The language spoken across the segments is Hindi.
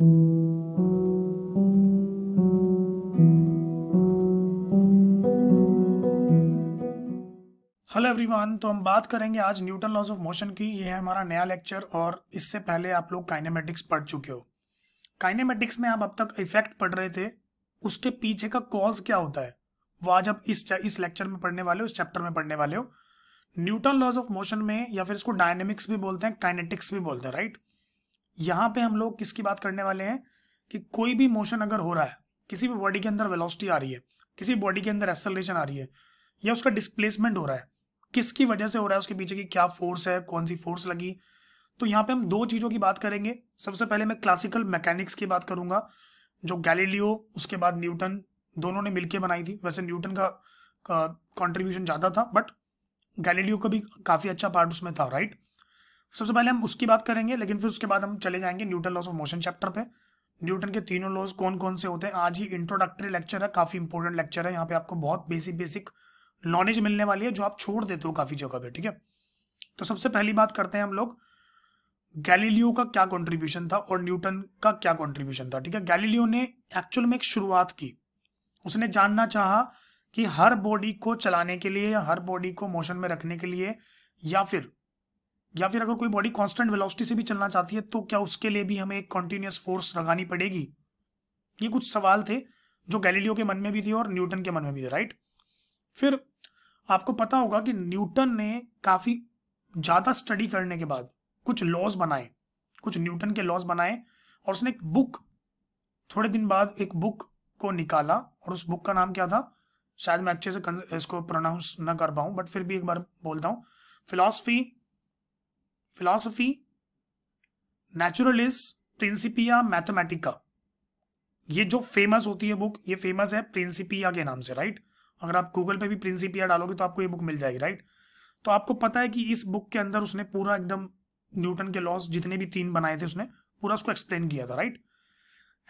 हेलो एवरीवन तो हम बात करेंगे आज न्यूटन लॉज ऑफ मोशन की ये है हमारा नया लेक्चर और इससे पहले आप लोग काइनेमेटिक्स पढ़ चुके हो काइनेमेटिक्स में आप अब तक इफेक्ट पढ़ रहे थे उसके पीछे का कॉज क्या होता है वो आज आप इस इस लेक्चर में पढ़ने वाले हो इस चैप्टर में पढ़ने वाले हो न्यूटन लॉज ऑफ मोशन में या फिर इसको डायनेमिक्स भी बोलते हैं काइनेटिक्स भी बोलते हैं राइट यहाँ पे हम लोग किसकी बात करने वाले हैं कि कोई भी मोशन अगर हो रहा है किसी भी बॉडी के अंदर वेलोसिटी आ रही है किसी भी बॉडी के अंदर एक्सलेशन आ रही है या उसका डिस्प्लेसमेंट हो रहा है किसकी वजह से हो रहा है उसके पीछे की क्या फोर्स है कौन सी फोर्स लगी तो यहाँ पे हम दो चीज़ों की बात करेंगे सबसे पहले मैं क्लासिकल मैकेनिक्स की बात करूंगा जो गैलीलियो उसके बाद न्यूटन दोनों ने मिलके बनाई थी वैसे न्यूटन का कॉन्ट्रीब्यूशन ज़्यादा था बट गैलीलियो का भी काफ़ी अच्छा पार्ट उसमें था राइट सबसे पहले हम उसकी बात करेंगे लेकिन फिर उसके बाद हम चले जाएंगे Newton laws of motion chapter पे न्यूटन के तीनों लॉज कौन कौन से होते हैं आज ही इंट्रोडक्टरी लेक्चर है काफ़ी इंपॉर्टेंट लेक्चर है यहाँ पे आपको बहुत बेसिक बेसिक नॉलेज मिलने वाली है जो आप छोड़ देते हो काफ़ी जगह पे ठीक है तो सबसे पहली बात करते हैं हम लोग गैलीलियो का क्या कॉन्ट्रीब्यूशन था और न्यूटन का क्या कॉन्ट्रीब्यूशन था ठीक है गैलीलियो ने एक्चुअल में एक शुरुआत की उसने जानना चाहा कि हर बॉडी को चलाने के लिए या हर बॉडी को मोशन में रखने के लिए या फिर या फिर अगर कोई बॉडी कांस्टेंट वेलोसिटी से भी चलना चाहती है तो क्या उसके लिए भी हमें एक कॉन्टिन्यूस फोर्स लगानी पड़ेगी ये कुछ सवाल थे जो गैलीलियो के मन में भी थे और न्यूटन के मन में भी थे राइट फिर आपको पता होगा कि न्यूटन ने काफ़ी ज़्यादा स्टडी करने के बाद कुछ लॉज बनाए कुछ न्यूटन के लॉज बनाए और उसने एक बुक थोड़े दिन बाद एक बुक को निकाला और उस बुक का नाम क्या था शायद मैं अच्छे से इसको प्रोनाउंस ना कर पाऊं बट फिर भी एक बार बोलता हूँ philosophy philosophy naturalis principia mathematica ये जो फेमस होती है बुक ये फेमस है प्रिंसिपिया के नाम से राइट अगर आप गूगल पे भी प्रिंसिपिया डालोगे तो आपको ये बुक मिल जाएगी राइट तो आपको पता है कि इस बुक के अंदर उसने पूरा एकदम न्यूटन के लॉस जितने भी तीन बनाए थे उसने पूरा उसको एक्सप्लेन किया था राइट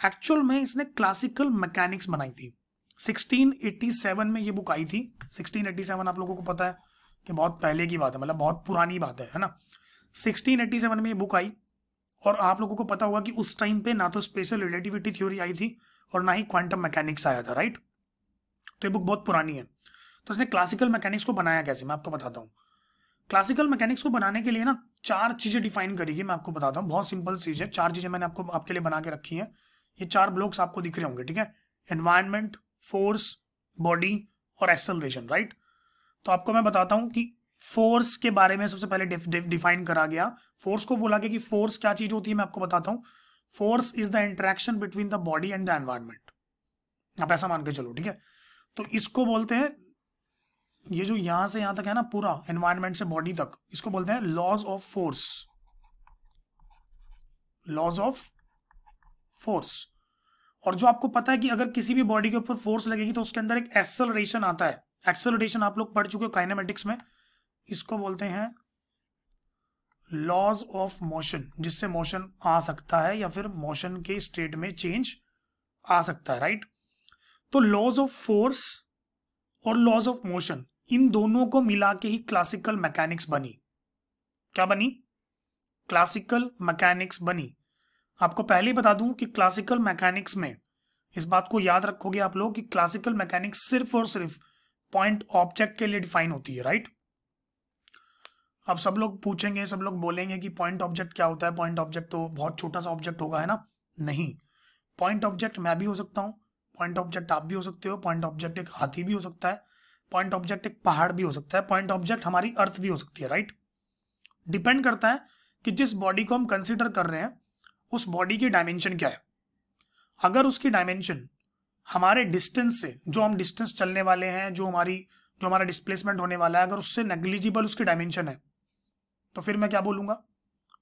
एक्चुअल में इसने क्लासिकल मैकेनिक्स बनाई थी 1687 में ये बुक आई थी 1687 आप लोगों को पता है कि बहुत पहले की बात है मतलब बहुत पुरानी बात है है ना 1687 में ये बुक आई और आप लोगों को पता होगा कि उस टाइम पे ना तो स्पेशल रिलेटिविटी थ्योरी आई थी और ना ही क्वांटम मैकेनिक्स आया था राइट तो ये बुक बहुत पुरानी है तो इसने क्लासिकल मैकेनिक्स को बनाया कैसे मैं आपको बताता हूँ क्लासिकल मैकेनिक्स को बनाने के लिए ना चार चीज़ें डिफाइन करेगी मैं आपको बताता हूँ बहुत सिंपल चीज़ है चार चीज़ें मैंने आपको आपके लिए बना के रखी हैं ये चार ब्लॉक्स आपको दिख रहे होंगे ठीक है एनवायरमेंट फोर्स बॉडी और एक्सलेशन राइट तो आपको मैं बताता हूँ कि फोर्स के बारे में सबसे पहले डिफाइन करा गया फोर्स को बोला गया कि फोर्स क्या चीज होती है मैं आपको बताता हूँ force is the interaction between the body and the environment आप ऐसा मान के चलो ठीक है तो इसको बोलते हैं ये जो यहां से यहां तक है ना पूरा एनवायरमेंट से बॉडी तक इसको बोलते हैं laws of force laws of force और जो आपको पता है कि अगर किसी भी बॉडी के ऊपर फोर्स लगेगी तो उसके अंदर एक एक्सलरेशन आता है एक्सलरेशन आप लोग पढ़ चुके हो काइनेमेटिक्स में इसको बोलते हैं लॉज ऑफ मोशन जिससे मोशन आ सकता है या फिर मोशन के स्टेट में चेंज आ सकता है राइट तो लॉज ऑफ फोर्स और लॉज ऑफ मोशन इन दोनों को मिला के ही क्लासिकल मैकेनिक्स बनी क्या बनी क्लासिकल मैकेनिक्स बनी आपको पहले ही बता दूं कि क्लासिकल मैकेनिक्स में इस बात को याद रखोगे आप लोग कि क्लासिकल मैकेनिक्स सिर्फ और सिर्फ पॉइंट ऑब्जेक्ट के लिए डिफाइन होती है राइट अब सब लोग पूछेंगे सब लोग बोलेंगे कि पॉइंट ऑब्जेक्ट क्या होता है पॉइंट ऑब्जेक्ट तो बहुत छोटा सा ऑब्जेक्ट होगा है ना नहीं पॉइंट ऑब्जेक्ट मैं भी हो सकता हूँ पॉइंट ऑब्जेक्ट आप भी हो सकते हो पॉइंट ऑब्जेक्ट एक हाथी भी हो सकता है पॉइंट ऑब्जेक्ट एक पहाड़ भी हो सकता है पॉइंट ऑब्जेक्ट हमारी अर्थ भी हो सकती है राइट डिपेंड करता है कि जिस बॉडी को हम कंसिडर कर रहे हैं उस बॉडी की डायमेंशन क्या है अगर उसकी डायमेंशन हमारे डिस्टेंस से जो हम डिस्टेंस चलने वाले हैं जो हमारी जो हमारा डिस्प्लेसमेंट होने वाला है अगर उससे नेग्लिजिबल उसकी डायमेंशन है तो फिर मैं क्या बोलूंगा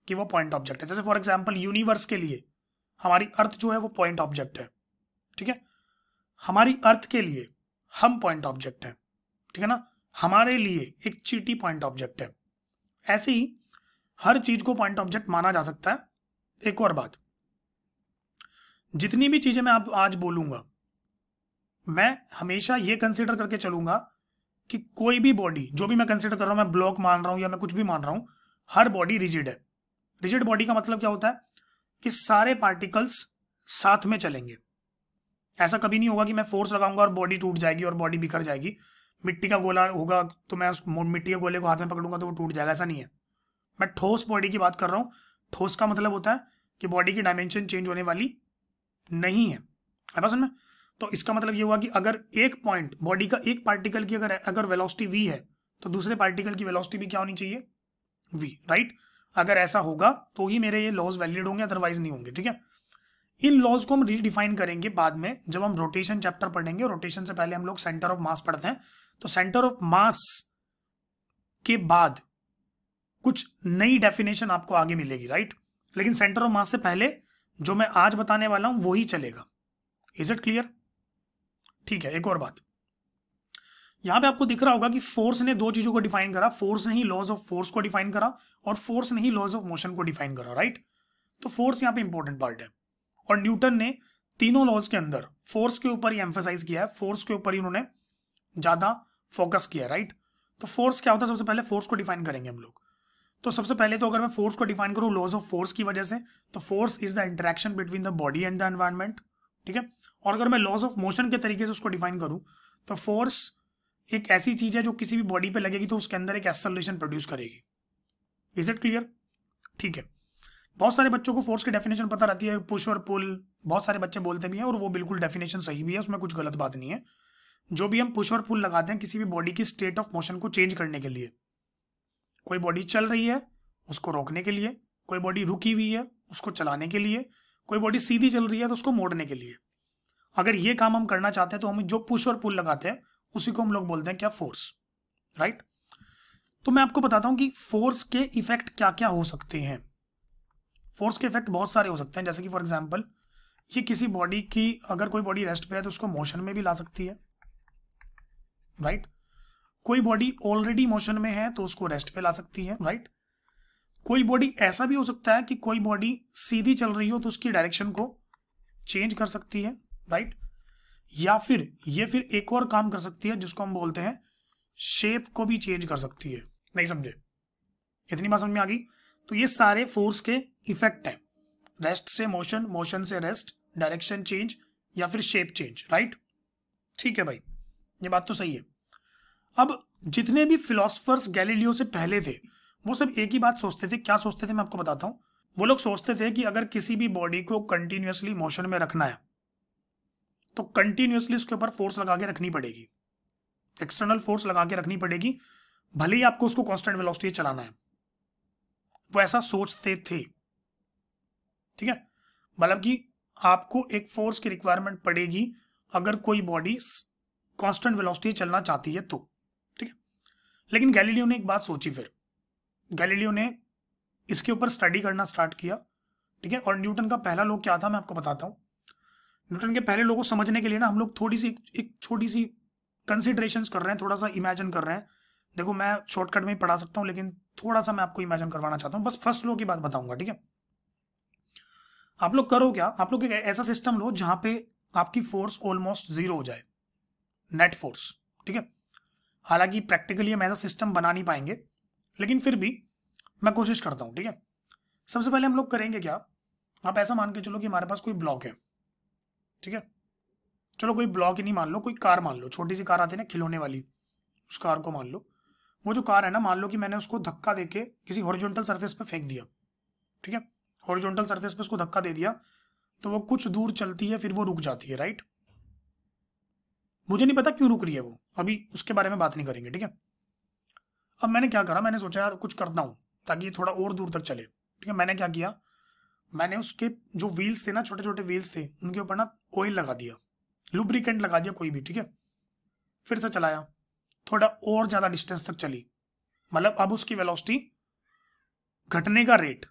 कि वो पॉइंट ऑब्जेक्ट है जैसे फॉर एग्जाम्पल यूनिवर्स के लिए हमारी अर्थ जो है वो पॉइंट ऑब्जेक्ट है ठीक है हमारी अर्थ के लिए हम पॉइंट ऑब्जेक्ट हैं ठीक है ना हमारे लिए एक चीटी पॉइंट ऑब्जेक्ट है ऐसे ही हर चीज को पॉइंट ऑब्जेक्ट माना जा सकता है एक और बात जितनी भी चीजें मैं आप आज बोलूंगा मैं हमेशा ये कंसिडर करके चलूंगा कि कोई भी बॉडी जो भी मैं कंसिडर कर रहा हूं मैं ब्लॉक मान रहा हूं या मैं कुछ भी मान रहा हूं हर बॉडी रिजिड है रिजिड बॉडी का मतलब क्या होता है कि सारे पार्टिकल्स साथ में चलेंगे ऐसा कभी नहीं होगा कि मैं फोर्स लगाऊंगा और बॉडी टूट जाएगी और बॉडी बिखर जाएगी मिट्टी का गोला होगा तो मैं उस मिट्टी के गोले को हाथ में पकड़ूंगा तो वो टूट जाएगा ऐसा नहीं है मैं ठोस बॉडी की बात कर रहा हूँ ठोस का मतलब होता है कि बॉडी की डायमेंशन चेंज होने वाली नहीं है समझ में तो इसका मतलब ये हुआ कि अगर एक पॉइंट बॉडी का एक पार्टिकल की अगर अगर वेलोसिटी वी है तो दूसरे पार्टिकल की वेलोसिटी भी क्या होनी चाहिए वी राइट अगर ऐसा होगा तो ही मेरे ये लॉज वैलिड होंगे अदरवाइज नहीं होंगे ठीक है इन लॉज को हम रीडिफाइन करेंगे बाद में जब हम रोटेशन चैप्टर पढ़ेंगे रोटेशन से पहले हम लोग सेंटर ऑफ मास पढ़ते हैं तो सेंटर ऑफ मास के बाद कुछ नई डेफिनेशन आपको आगे मिलेगी राइट लेकिन सेंटर ऑफ मास से पहले जो मैं आज बताने वाला हूं ही चलेगा इज इट क्लियर ठीक है एक और बात यहाँ पे आपको दिख रहा होगा कि फोर्स ने दो चीजों को डिफाइन करा फोर्स ने ही लॉज ऑफ फोर्स को डिफाइन करा और फोर्स ने ही लॉज ऑफ मोशन को डिफाइन करा राइट तो फोर्स यहाँ पे इंपॉर्टेंट पार्ट है और न्यूटन ने तीनों लॉज के अंदर फोर्स के ऊपर ही एम्फोसाइज किया है फोर्स के ऊपर ही उन्होंने ज्यादा फोकस किया राइट तो फोर्स क्या होता है सबसे पहले फोर्स को डिफाइन करेंगे हम लोग तो सबसे पहले तो अगर मैं फोर्स को डिफाइन करूँ लॉज ऑफ फोर्स की वजह से तो force is the interaction between the body and the environment ठीक है और अगर मैं लॉज ऑफ मोशन के तरीके से उसको डिफाइन करूँ तो फोर्स एक ऐसी चीज है जो किसी भी बॉडी पे लगेगी तो उसके अंदर एक एक्सलेशन प्रोड्यूस करेगी इज इट क्लियर ठीक है बहुत सारे बच्चों को फोर्स की डेफिनेशन पता रहती है पुश और पुल बहुत सारे बच्चे बोलते भी हैं और वो बिल्कुल डेफिनेशन सही भी है उसमें कुछ गलत बात नहीं है जो भी हम पुश और पुल लगाते हैं किसी भी बॉडी की स्टेट ऑफ मोशन को चेंज करने के लिए कोई बॉडी चल रही है उसको रोकने के लिए कोई बॉडी रुकी हुई है उसको चलाने के लिए कोई बॉडी सीधी चल रही है तो उसको मोड़ने के लिए अगर ये काम हम करना चाहते हैं तो हम जो पुश और पुल लगाते हैं उसी को हम लोग बोलते हैं क्या फोर्स राइट तो मैं आपको बताता हूं कि फोर्स के इफेक्ट क्या क्या हो सकते हैं फोर्स के इफेक्ट बहुत सारे हो सकते हैं जैसे कि फॉर एग्जाम्पल ये किसी बॉडी की अगर कोई बॉडी रेस्ट पे है तो उसको मोशन में भी ला सकती है राइट right? कोई बॉडी ऑलरेडी मोशन में है तो उसको रेस्ट पे ला सकती है राइट right? कोई बॉडी ऐसा भी हो सकता है कि कोई बॉडी सीधी चल रही हो तो उसकी डायरेक्शन को चेंज कर सकती है राइट right? या फिर ये फिर एक और काम कर सकती है जिसको हम बोलते हैं शेप को भी चेंज कर सकती है नहीं समझे इतनी बात समझ में आ गई तो ये सारे फोर्स के इफेक्ट हैं रेस्ट से मोशन मोशन से रेस्ट डायरेक्शन चेंज या फिर शेप चेंज राइट ठीक है भाई ये बात तो सही है अब जितने भी फिलोसफर्स गैलीलियो से पहले थे वो सब एक ही बात सोचते थे क्या सोचते थे मैं आपको बताता हूँ वो लोग सोचते थे कि अगर किसी भी बॉडी को कंटिन्यूसली मोशन में रखना है तो कंटिन्यूसली उसके ऊपर फोर्स लगा के रखनी पड़ेगी एक्सटर्नल फोर्स लगा के रखनी पड़ेगी भले ही आपको उसको कॉन्स्टेंट वेलोसिटी चलाना है वो ऐसा सोचते थे ठीक है मतलब कि आपको एक फोर्स की रिक्वायरमेंट पड़ेगी अगर कोई बॉडी कॉन्स्टेंट वेलोसिटी चलना चाहती है तो ठीक है लेकिन गैलीलियो ने एक बात सोची फिर गैलीलियो ने इसके ऊपर स्टडी करना स्टार्ट किया ठीक है और न्यूटन का पहला लोग क्या था मैं आपको बताता हूँ न्यूटन के पहले लोगों को समझने के लिए ना हम लोग थोड़ी सी एक छोटी सी कंसिडरेशन कर रहे हैं थोड़ा सा इमेजिन कर रहे हैं देखो मैं शॉर्टकट में ही पढ़ा सकता हूँ लेकिन थोड़ा सा मैं आपको इमेजिन करवाना चाहता हूँ बस फर्स्ट लो की बात बताऊंगा ठीक है आप लोग करो क्या आप लोग एक ऐसा सिस्टम लो जहाँ पे आपकी फोर्स ऑलमोस्ट जीरो हो जाए नेट फोर्स ठीक है हालांकि प्रैक्टिकली हम ऐसा सिस्टम बना नहीं पाएंगे लेकिन फिर भी मैं कोशिश करता हूँ ठीक है सबसे पहले हम लोग करेंगे क्या आप ऐसा मान के चलो कि हमारे पास कोई ब्लॉक है ठीक है चलो कोई ब्लॉक ही नहीं मान लो कोई कार मान लो छोटी सी कार आती है ना खिलौने वाली उस कार को मान लो वो जो कार है ना मान लो कि मैंने उसको धक्का देके किसी हॉरिजॉन्टल सरफेस पे फेंक दिया ठीक है हॉरिजॉन्टल सरफेस पे उसको धक्का दे दिया तो वो कुछ दूर चलती है फिर वो रुक जाती है राइट मुझे नहीं पता क्यों रुक रही है वो अभी उसके बारे में बात नहीं करेंगे ठीक है अब मैंने क्या करा मैंने सोचा यार कुछ करता हूँ ताकि ये थोड़ा और दूर तक चले ठीक है मैंने क्या किया मैंने उसके जो व्हील्स थे ना छोटे छोटे व्हील्स थे उनके ऊपर ना ऑयल लगा दिया लुब्रिकेंट लगा दिया कोई भी ठीक है फिर से चलाया थोड़ा और ज़्यादा डिस्टेंस तक चली मतलब अब उसकी वेलोसिटी घटने का रेट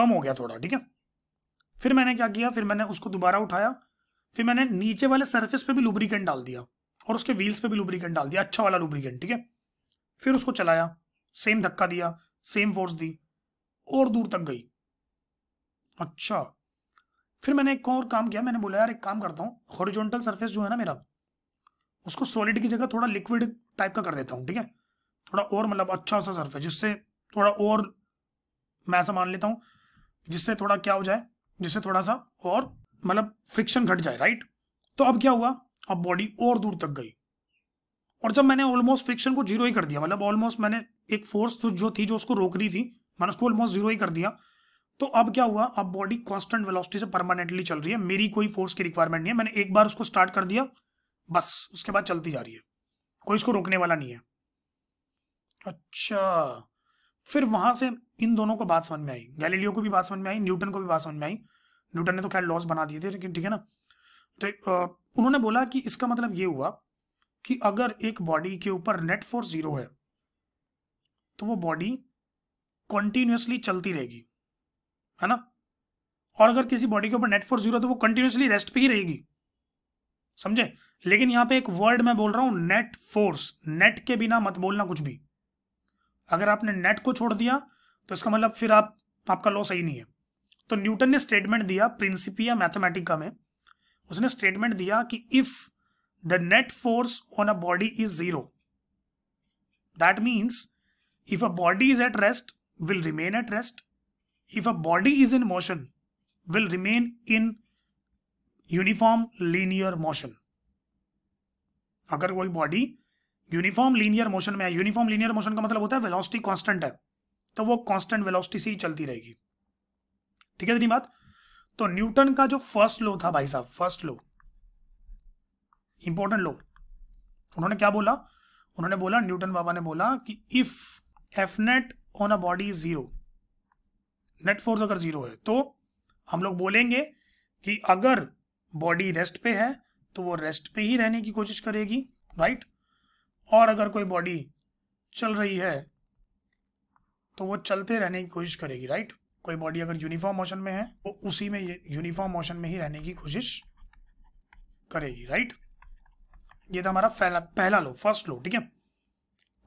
कम हो गया थोड़ा ठीक है फिर मैंने क्या किया फिर मैंने उसको दोबारा उठाया फिर मैंने नीचे वाले सरफेस पे भी लुब्रिकेंट डाल दिया और उसके व्हील्स पे भी लुब्रिकेंट डाल दिया अच्छा वाला लुब्रिकेंट ठीक है फिर उसको चलाया सेम धक्का दिया सेम फोर्स दी और दूर तक गई अच्छा फिर मैंने एक और काम किया मैंने बोला यार एक काम करता हूँ हॉरिजॉन्टल सरफेस जो है ना मेरा उसको सॉलिड की जगह थोड़ा लिक्विड टाइप का कर देता हूँ ठीक है थोड़ा और मतलब अच्छा सा सरफेस जिससे थोड़ा और मैं ऐसा मान लेता हूँ जिससे थोड़ा क्या हो जाए जिससे थोड़ा सा और मतलब फ्रिक्शन घट जाए राइट तो अब क्या हुआ अब बॉडी और दूर तक गई और जब मैंने ऑलमोस्ट फ्रिक्शन को जीरो ही कर दिया मतलब ऑलमोस्ट मैंने एक फोर्स तो जो थी जो उसको रोक रही थी मैंने उसको ऑलमोस्ट जीरो ही कर दिया तो अब क्या हुआ अब बॉडी कॉन्स्टेंट वेलोसिटी से परमानेंटली चल रही है मेरी कोई फोर्स की रिक्वायरमेंट नहीं है मैंने एक बार उसको स्टार्ट कर दिया बस उसके बाद चलती जा रही है कोई इसको रोकने वाला नहीं है अच्छा फिर वहां से इन दोनों को बात समझ में आई गैलीलियो को भी बात समझ में आई न्यूटन को भी बात समझ में आई न्यूटन ने तो खैर लॉस बना दिए थे लेकिन ठीक है ना तो उन्होंने बोला कि इसका मतलब ये हुआ कि अगर एक बॉडी के ऊपर नेट फोर्स जीरो है तो वो बॉडी कॉन्टिन्यूसली चलती रहेगी है ना और अगर किसी बॉडी के ऊपर नेट फोर्स जीरो तो वो कंटिन्यूसली रेस्ट पे ही रहेगी समझे लेकिन यहाँ पे एक वर्ड मैं बोल रहा हूं नेट फोर्स नेट के बिना मत बोलना कुछ भी अगर आपने नेट को छोड़ दिया तो इसका मतलब फिर आप आपका लॉ सही नहीं है तो न्यूटन ने स्टेटमेंट दिया प्रिंसिपिया मैथमेटिका में उसने स्टेटमेंट दिया कि if the net force on a body is zero that means if a body is at rest will remain at rest if a body is in motion, will remain in uniform linear motion. अगर कोई बॉडी यूनिफॉर्म लीनियर मोशन में है यूनिफॉर्म लीनियर मोशन का मतलब होता है वेलोसिटी कांस्टेंट है तो वो कांस्टेंट वेलोसिटी से ही चलती रहेगी ठीक है बात तो न्यूटन का जो फर्स्ट लो था भाई साहब फर्स्ट लो इंपॉर्टेंट लो उन्होंने क्या बोला उन्होंने बोला न्यूटन बाबा ने बोला कि if F net on a body is zero net force अगर जीरो है तो हम लोग बोलेंगे कि अगर बॉडी रेस्ट पे है तो वो रेस्ट पे ही रहने की कोशिश करेगी राइट और अगर कोई बॉडी चल रही है तो वो चलते रहने की कोशिश करेगी राइट कोई बॉडी अगर यूनिफॉर्म मोशन में है वो उसी में यूनिफॉर्म मोशन में ही रहने की कोशिश करेगी राइट ये था हमारा पहला पहला लो फर्स्ट लो ठीक है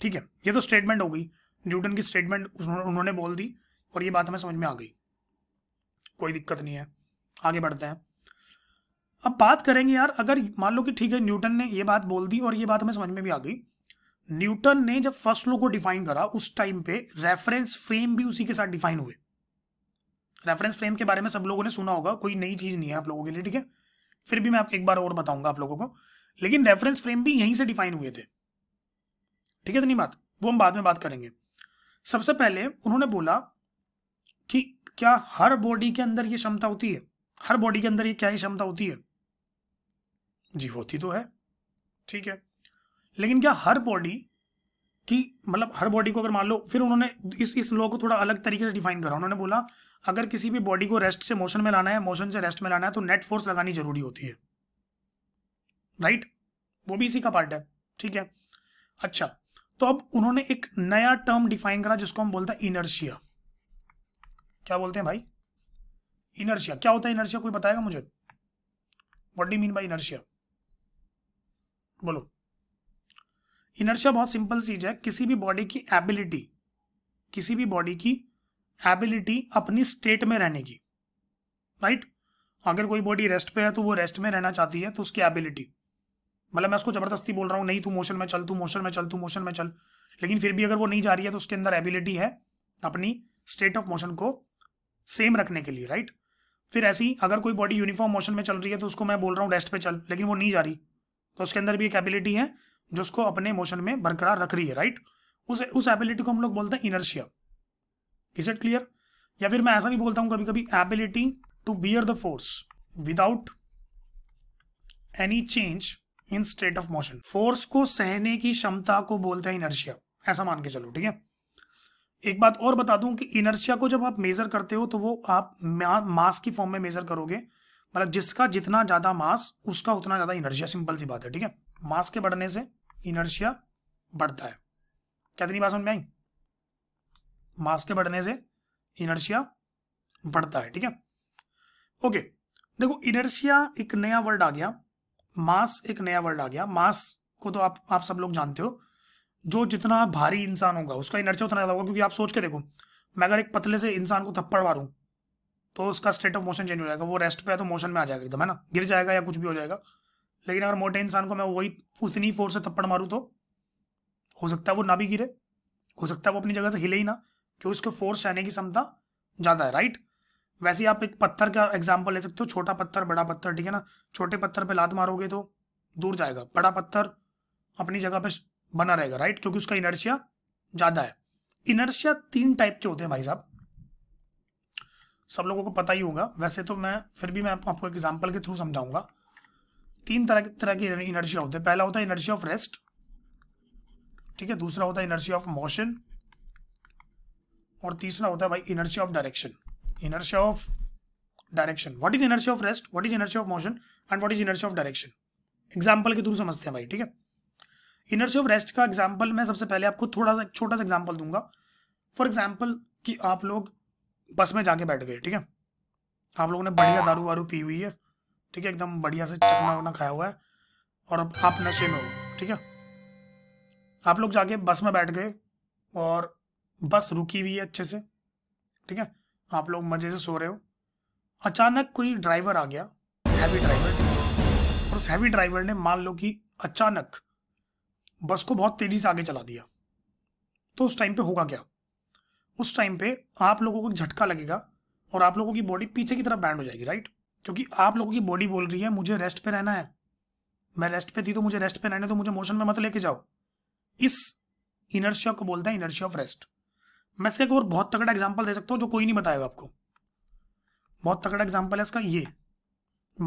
ठीक है ये तो स्टेटमेंट हो गई न्यूटन की स्टेटमेंट उन्होंने बोल दी और ये बात हमें समझ में आ गई कोई दिक्कत नहीं है आगे बढ़ते हैं अब बात करेंगे यार अगर मान लो कि ठीक है न्यूटन ने ये बात बोल दी और ये बात हमें समझ में भी आ गई न्यूटन ने जब फर्स्ट लो को डिफाइन करा उस टाइम पे रेफरेंस फ्रेम भी उसी के साथ डिफाइन हुए रेफरेंस फ्रेम के बारे में सब लोगों ने सुना होगा कोई नई चीज़ नहीं है आप लोगों के लिए ठीक है फिर भी मैं आपको एक बार और बताऊंगा आप लोगों को लेकिन रेफरेंस फ्रेम भी यहीं से डिफाइन हुए थे ठीक है तो नहीं बात वो हम बाद में बात करेंगे सबसे पहले उन्होंने बोला कि क्या हर बॉडी के अंदर ये क्षमता होती है हर बॉडी के अंदर ये क्या ही क्षमता होती है जी होती तो है ठीक है लेकिन क्या हर बॉडी की मतलब हर बॉडी को अगर मान लो फिर उन्होंने इस इस लॉ को थोड़ा अलग तरीके से डिफाइन करा उन्होंने बोला अगर किसी भी बॉडी को रेस्ट से मोशन में लाना है मोशन से रेस्ट में लाना है तो नेट फोर्स लगानी जरूरी होती है राइट वो भी इसी का पार्ट है ठीक है अच्छा तो अब उन्होंने एक नया टर्म डिफाइन करा जिसको हम बोलते हैं इनर्शिया क्या बोलते हैं भाई इनर्शिया क्या होता है इनर्शिया कोई बताएगा मुझे what d mean by inertia बोलो इनर्शिया बहुत सिंपल चीज है किसी भी बॉडी की एबिलिटी किसी भी बॉडी की एबिलिटी अपनी स्टेट में रहने की राइट right? अगर कोई बॉडी रेस्ट पे है तो वो रेस्ट में रहना चाहती है तो उसकी एबिलिटी मतलब मैं उसको जबरदस्ती बोल रहा हूँ नहीं तू मोशन में चल तू मोशन में चल तू मोशन में चल लेकिन फिर भी अगर वो नहीं जा रही है तो उसके अंदर एबिलिटी है अपनी स्टेट ऑफ मोशन को सेम रखने के लिए राइट फिर ऐसी अगर कोई बॉडी यूनिफॉर्म मोशन में चल रही है तो उसको मैं बोल रहा हूँ रेस्ट पे चल लेकिन वो नहीं जा रही तो उसके अंदर भी एक एबिलिटी है जो उसको अपने मोशन में बरकरार रख रही है राइट उस उस एबिलिटी को हम लोग बोलते हैं इनर्शिया इज इट क्लियर या फिर मैं ऐसा भी बोलता हूँ कभी कभी ability to bear the force without any change in state of motion force को सहने की क्षमता को बोलते हैं इनर्शिया ऐसा मान के चलो ठीक है एक बात और बता दूं कि इनर्शिया को जब आप मेजर करते हो तो वो आप मास की फॉर्म में मेजर करोगे मतलब जिसका जितना ज्यादा मास उसका उतना ज्यादा इनर्शिया सिंपल सी बात है ठीक है मास के बढ़ने से इनर्शिया बढ़ता है क्या इतनी बात समझ में आई मास के बढ़ने से इनर्शिया बढ़ता है ठीक है ओके देखो इनर्शिया एक नया वर्ड आ गया मास एक नया वर्ड आ गया मास को तो आप आप सब लोग जानते हो जो जितना भारी इंसान होगा उसका इनर्जिया उतना ज़्यादा होगा क्योंकि आप सोच के देखो मैं अगर एक पतले से इंसान को थप्पड़ मारू तो उसका स्टेट ऑफ मोशन चेंज हो जाएगा वो रेस्ट पे है तो मोशन में आ जाएगा एकदम है ना गिर जाएगा या कुछ भी हो जाएगा लेकिन अगर मोटे इंसान को मैं वही उतनी फोर्स से थप्पड़ मारूँ तो हो सकता है वो ना भी गिरे हो सकता है वो अपनी जगह से हिले ही ना क्योंकि उसके फोर्स रहने की क्षमता ज़्यादा है राइट वैसे आप एक पत्थर का एग्जाम्पल ले सकते हो छोटा पत्थर बड़ा पत्थर ठीक है ना छोटे पत्थर पे लात मारोगे तो दूर जाएगा बड़ा पत्थर अपनी जगह पे बना रहेगा राइट क्योंकि उसका इनर्शिया ज़्यादा है इनर्शिया तीन टाइप के होते हैं भाई साहब सब लोगों को पता ही होगा वैसे तो मैं फिर भी मैं आपको एग्जाम्पल के थ्रू समझाऊंगा तीन तरह के तरह के इनर्शिया होते हैं पहला होता है इनर्शिया ऑफ रेस्ट ठीक है दूसरा होता है इनर्शिया ऑफ मोशन और तीसरा होता है भाई inertia of direction inertia of direction what is inertia of rest what is inertia of motion and what is inertia of direction example के थ्रू समझते हैं भाई ठीक है इनर्जी ऑफ रेस्ट का एग्जाम्पल मैं सबसे पहले आपको थोड़ा सा छोटा सा एग्जाम्पल दूंगा फॉर एग्जाम्पल कि आप लोग बस में जाके बैठ गए ठीक है आप लोगों ने बढ़िया दारू वारू पी हुई है ठीक है एकदम बढ़िया से चकना वना खाया हुआ है और अब आप नशे में हो ठीक है आप लोग जाके बस में बैठ गए और बस रुकी हुई है अच्छे से ठीक है आप लोग मज़े से सो रहे हो अचानक कोई ड्राइवर आ गया हैवी ड्राइवर और उस हैवी ड्राइवर ने मान लो कि अचानक बस को बहुत तेज़ी से आगे चला दिया तो उस टाइम पे होगा क्या उस टाइम पे आप लोगों को झटका लगेगा और आप लोगों की बॉडी पीछे की तरफ बैंड हो जाएगी राइट क्योंकि आप लोगों की बॉडी बोल रही है मुझे रेस्ट पे रहना है मैं रेस्ट पे थी तो मुझे रेस्ट पे रहना है तो मुझे मोशन में मत लेके जाओ इस इनर्शिया को बोलते हैं इनर्शिया ऑफ रेस्ट मैं इसका एक और बहुत तगड़ा एग्जाम्पल दे सकता हूँ जो कोई नहीं बताएगा आपको बहुत तगड़ा एग्जाम्पल है इसका ये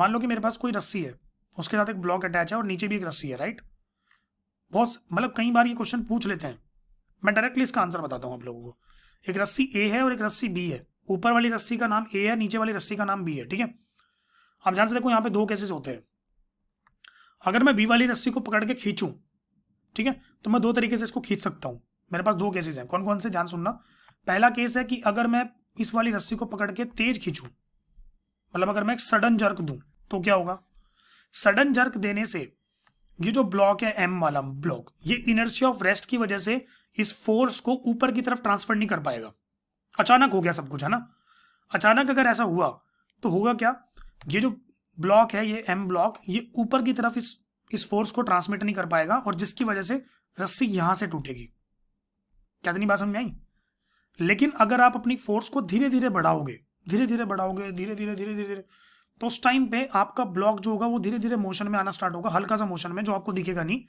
मान लो कि मेरे पास कोई रस्सी है उसके साथ एक ब्लॉक अटैच है और नीचे भी एक रस्सी है राइट बहुत मतलब कई बार ये क्वेश्चन पूछ लेते हैं मैं डायरेक्टली इसका आंसर बताता हूँ आप लोगों को एक रस्सी ए है और एक रस्सी बी है ऊपर वाली रस्सी का नाम ए है नीचे वाली रस्सी का नाम बी है ठीक है आप जान से देखो यहाँ पे दो केसेस होते हैं अगर मैं बी वाली रस्सी को पकड़ के खींचूं ठीक है तो मैं दो तरीके से इसको खींच सकता हूँ मेरे पास दो केसेस हैं कौन कौन से ध्यान सुनना पहला केस है कि अगर मैं इस वाली रस्सी को पकड़ के तेज खींचू मतलब अगर मैं एक सडन जर्क दू तो क्या होगा सडन जर्क देने से ये जो ब्लॉक है एम वाला ब्लॉक ये इनर्जी ऑफ रेस्ट की वजह से इस फोर्स को ऊपर की तरफ ट्रांसफर नहीं कर पाएगा अचानक हो गया सब कुछ है ना अचानक अगर ऐसा हुआ तो होगा क्या ये जो ब्लॉक है ये एम ब्लॉक ये ऊपर की तरफ इस इस फोर्स को ट्रांसमिट नहीं कर पाएगा और जिसकी वजह से रस्सी यहां से टूटेगी क्या इतनी बात समझ आई लेकिन अगर आप अपनी फोर्स को धीरे धीरे बढ़ाओगे धीरे धीरे बढ़ाओगे धीरे धीरे धीरे धीरे तो उस टाइम पे आपका ब्लॉक जो होगा वो धीरे धीरे मोशन में आना स्टार्ट होगा हल्का सा मोशन में जो आपको दिखेगा नहीं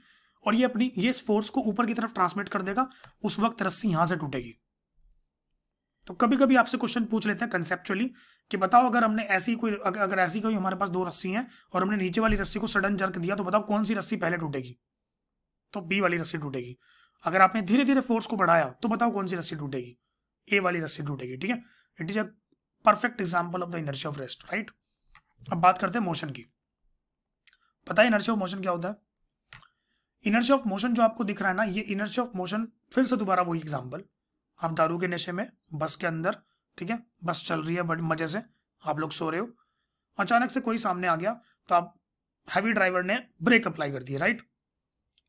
और ये अपनी ये इस फोर्स को ऊपर की तरफ ट्रांसमिट कर देगा उस वक्त रस्सी यहां से टूटेगी तो कभी कभी आपसे क्वेश्चन पूछ लेते हैं कंसेप्चुअली कि बताओ अगर हमने ऐसी कोई अगर ऐसी कोई हमारे पास दो रस्सी है और हमने नीचे वाली रस्सी को सडन जर्क दिया तो बताओ कौन सी रस्सी पहले टूटेगी तो बी वाली रस्सी टूटेगी अगर आपने धीरे धीरे फोर्स को बढ़ाया तो बताओ कौन सी रस्सी टूटेगी ए वाली रस्सी टूटेगी ठीक है it is a perfect example of the inertia of rest right अब बात करते हैं मोशन की पता है इनर्जी ऑफ मोशन क्या होता है इनर्जी ऑफ मोशन जो आपको दिख रहा है ना ये इनर्जी ऑफ मोशन फिर से दोबारा वही एग्जाम्पल आप दारू के नशे में बस के अंदर ठीक है बस चल रही है बड़ी मजे से आप लोग सो रहे हो अचानक से कोई सामने आ गया तो आप हैवी ड्राइवर ने ब्रेक अप्लाई कर दिया राइट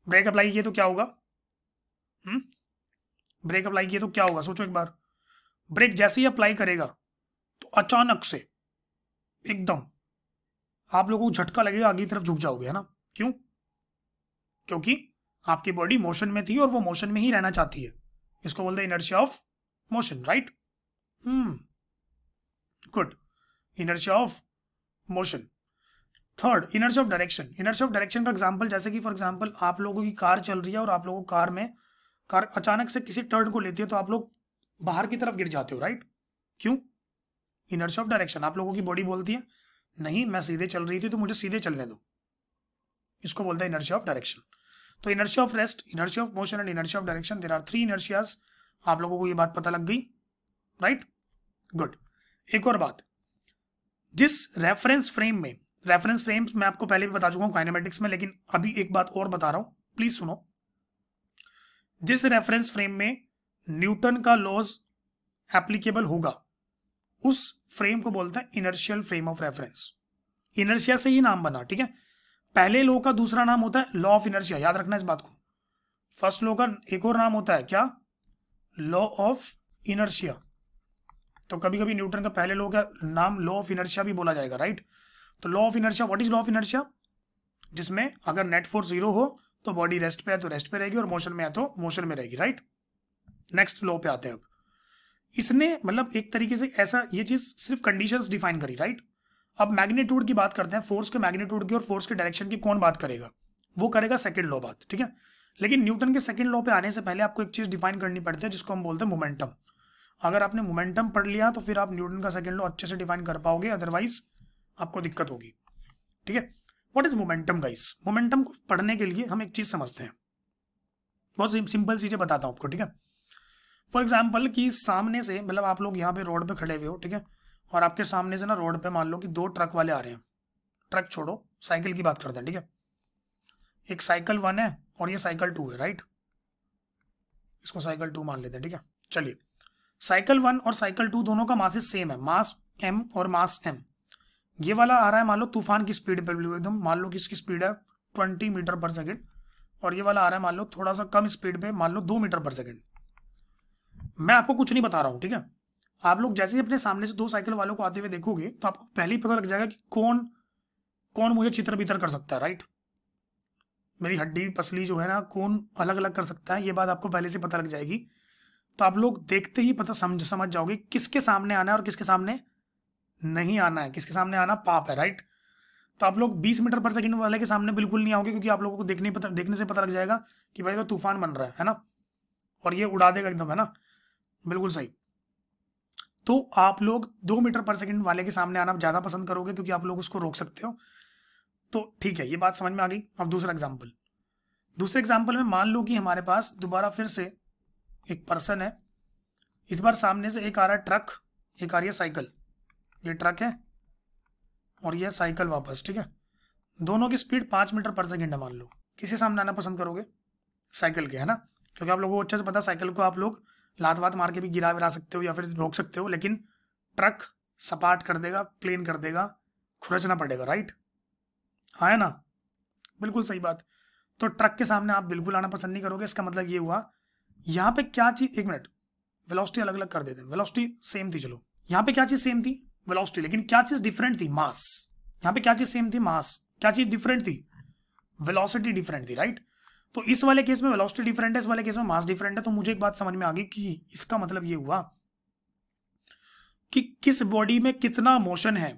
ब्रेक अप्लाई किए तो क्या होगा हुँ? ब्रेक अप्लाई किए तो क्या होगा सोचो एक बार ब्रेक जैसे ही अप्लाई करेगा तो अचानक से एकदम आप लोगों को झटका लगेगा आगे की तरफ झुक जाओगे है ना क्यों क्योंकि आपकी बॉडी मोशन में थी और वो मोशन में ही रहना चाहती है इसको बोलते हैं inertia of motion right good inertia of motion third inertia of direction inertia of direction का एग्जाम्पल जैसे कि फॉर एग्जाम्पल आप लोगों की कार चल रही है और आप लोगों को कार में कार अचानक से किसी टर्न को लेती है तो आप लोग बाहर की तरफ गिर जाते हो राइट क्यों इनर्शिया ऑफ डायरेक्शन आप लोगों की बॉडी बोलती है नहीं मैं सीधे चल रही थी तो मुझे सीधे चलने दो इसको बोलते हैं इनर्जी ऑफ डायरेक्शन तो inertia of rest inertia of motion and inertia of direction there are three inertias आप लोगों को ये बात पता लग गई राइट right? गुड एक और बात जिस रेफरेंस फ्रेम में रेफरेंस फ्रेम मैं आपको पहले भी बता चुका हूं काइनेमेटिक्स में लेकिन अभी एक बात और बता रहा हूं प्लीज सुनो जिस रेफरेंस फ्रेम में न्यूटन का लॉज एप्लीकेबल होगा उस फ्रेम को बोलते हैं inertial frame of reference inertia से ही नाम बना ठीक है पहले लो का दूसरा नाम होता है लॉ ऑफ इनर्शिया याद रखना इस बात को फर्स्ट लो का एक और नाम होता है क्या लॉ ऑफ इनर्शिया तो कभी कभी न्यूटन का पहले लो का नाम लॉ ऑफ इनर्शिया भी बोला जाएगा राइट तो law of inertia what is law of inertia जिसमें अगर नेट फोर्स जीरो हो तो बॉडी रेस्ट पे है तो रेस्ट पे रहेगी और मोशन में है तो मोशन में रहेगी राइट नेक्स्ट लॉ पे आते हैं अब इसने मतलब एक तरीके से ऐसा ये चीज सिर्फ कंडीशन डिफाइन करी राइट अब मैग्नीट्यूड की बात करते हैं फोर्स के मैग्नीट्यूड की और फोर्स के डायरेक्शन की कौन बात करेगा वो करेगा सेकेंड लॉ बात ठीक है लेकिन न्यूटन के सेकेंड लॉ पे आने से पहले आपको एक चीज डिफाइन करनी पड़ती है जिसको हम बोलते हैं मोमेंटम अगर आपने मोमेंटम पढ़ लिया तो फिर आप न्यूटन का सेकेंड लॉ अच्छे से डिफाइन कर पाओगे अदरवाइज आपको दिक्कत होगी ठीक है what is momentum guys momentum को पढ़ने के लिए हम एक चीज समझते हैं बहुत सिंपल चीजें बताता हूँ आपको ठीक है फॉर एग्जाम्पल कि सामने से मतलब आप लोग यहाँ पे रोड पे खड़े हुए हो ठीक है और आपके सामने से ना रोड पे मान लो कि दो ट्रक वाले आ रहे हैं ट्रक छोड़ो साइकिल की बात करते हैं ठीक है एक साइकिल वन है और ये साइकिल टू है राइट इसको साइकिल टू मान लेते हैं ठीक है चलिए साइकिल वन और साइकिल टू दोनों का मासिस सेम है मास एम और मास एम ये वाला आ रहा है मान लो तूफान की स्पीड पर एकदम मान लो कि इसकी स्पीड है ट्वेंटी मीटर पर सेकेंड और ये वाला आ रहा है मान लो थोड़ा सा कम स्पीड पे मान लो दो मीटर पर सेकेंड मैं आपको कुछ नहीं बता रहा हूँ ठीक है आप लोग जैसे ही अपने सामने से दो साइकिल वालों को आते हुए देखोगे तो आपको पहले ही पता लग जाएगा कि कौन कौन मुझे चित्र बितर कर सकता है राइट मेरी हड्डी पसली जो है ना कौन अलग अलग कर सकता है ये बात आपको पहले से पता लग जाएगी तो आप लोग देखते ही पता समझ समझ जाओगे किसके सामने आना है और किसके सामने नहीं आना है किसके सामने आना पाप है राइट तो आप लोग 20 मीटर पर सेकंड वाले के सामने बिल्कुल नहीं आओगे क्योंकि आप लोगों को देखने पता देखने से पता लग जाएगा कि भाई तो तूफान बन रहा है है ना और ये उड़ा देगा एकदम है ना बिल्कुल सही तो आप लोग दो मीटर पर सेकंड वाले के सामने आना ज़्यादा पसंद करोगे क्योंकि आप लोग उसको रोक सकते हो तो ठीक है ये बात समझ में आ गई अब दूसरा एग्जाम्पल दूसरे एग्जाम्पल में मान लो कि हमारे पास दोबारा फिर से एक पर्सन है इस बार सामने से एक आ रहा है ट्रक एक आ रही है साइकिल ये ट्रक है और ये साइकिल वापस ठीक है दोनों की स्पीड पांच मीटर पर सेकेंड है मान लो किसी सामने आना पसंद करोगे साइकिल के है ना क्योंकि आप लोगों को अच्छे से पता साइकिल को आप लोग लात वात मार के भी गिरा विरा सकते हो या फिर रोक सकते हो लेकिन ट्रक सपाट कर देगा प्लेन कर देगा खुरचना पड़ेगा राइट हाँ है ना बिल्कुल सही बात तो ट्रक के सामने आप बिल्कुल आना पसंद नहीं करोगे इसका मतलब ये हुआ यहाँ पे क्या चीज़ एक मिनट वेलोसिटी अलग अलग कर देते हैं वेलोसिटी सेम थी चलो यहाँ पे क्या चीज़ सेम थी वेलोसिटी लेकिन क्या चीज़ डिफरेंट थी मास यहाँ पे क्या चीज़ सेम थी मास क्या चीज़ डिफरेंट थी वेलोसिटी डिफरेंट थी राइट right? तो इस वाले केस में वेलोसिटी डिफरेंट है इस वाले केस में मास डिफरेंट है तो मुझे एक बात समझ में आ गई कि इसका मतलब ये हुआ कि किस बॉडी में कितना मोशन है